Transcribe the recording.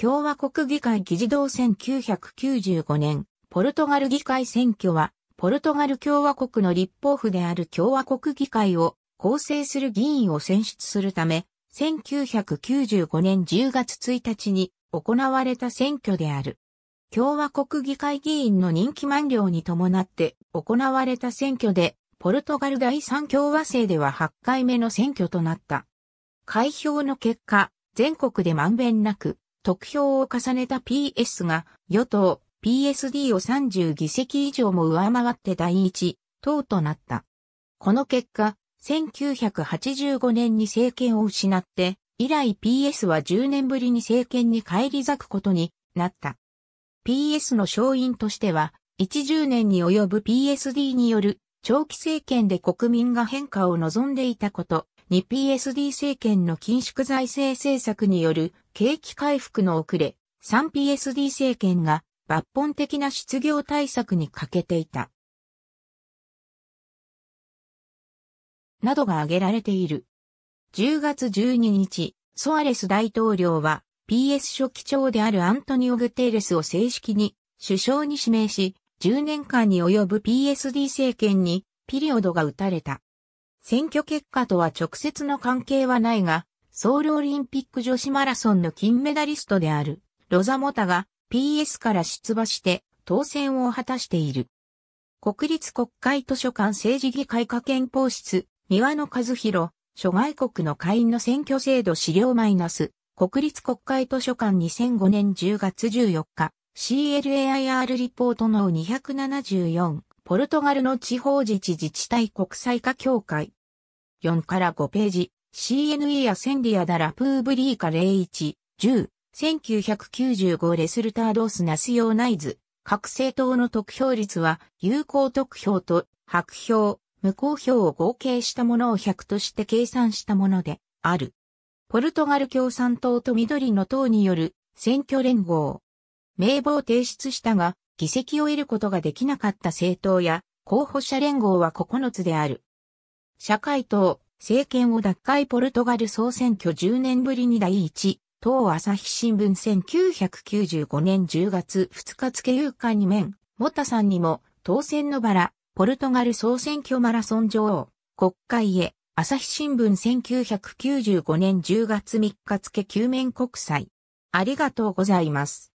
共和国議会議事堂1995年、ポルトガル議会選挙は、ポルトガル共和国の立法府である共和国議会を構成する議員を選出するため、1995年10月1日に行われた選挙である。共和国議会議員の任期満了に伴って行われた選挙で、ポルトガル第三共和制では8回目の選挙となった。開票の結果、全国でまんべんなく、得票を重ねた PS が与党 PSD を30議席以上も上回って第一党となった。この結果、1985年に政権を失って、以来 PS は10年ぶりに政権に返り咲くことになった。PS の勝因としては、10年に及ぶ PSD による長期政権で国民が変化を望んでいたこと、に PSD 政権の緊縮財政政策による景気回復の遅れ、3PSD 政権が抜本的な失業対策に欠けていた。などが挙げられている。10月12日、ソアレス大統領は PS 書記長であるアントニオ・グテーレスを正式に首相に指名し、10年間に及ぶ PSD 政権にピリオドが打たれた。選挙結果とは直接の関係はないが、ソウルオリンピック女子マラソンの金メダリストである、ロザモタが PS から出馬して当選を果たしている。国立国会図書館政治議会科憲法室、庭野和弘、諸外国の会員の選挙制度資料マイナス、国立国会図書館2005年10月14日、CLAIR リポートの274、ポルトガルの地方自治自治体国際化協会。4から5ページ、CNE やセンディアダラプーブリーカ01、10、1995レスルタードースナスヨーナイズ。各政党の得票率は、有効得票と白票、無効票を合計したものを100として計算したもので、ある。ポルトガル共産党と緑の党による選挙連合。名簿を提出したが、議席を得ることができなかった政党や候補者連合は9つである。社会党、政権を脱会ポルトガル総選挙10年ぶりに第1、党朝日新聞1995年10月2日付有刊に面、モタさんにも当選のバラ、ポルトガル総選挙マラソン女王、国会へ、朝日新聞1995年10月3日付救面国際。ありがとうございます。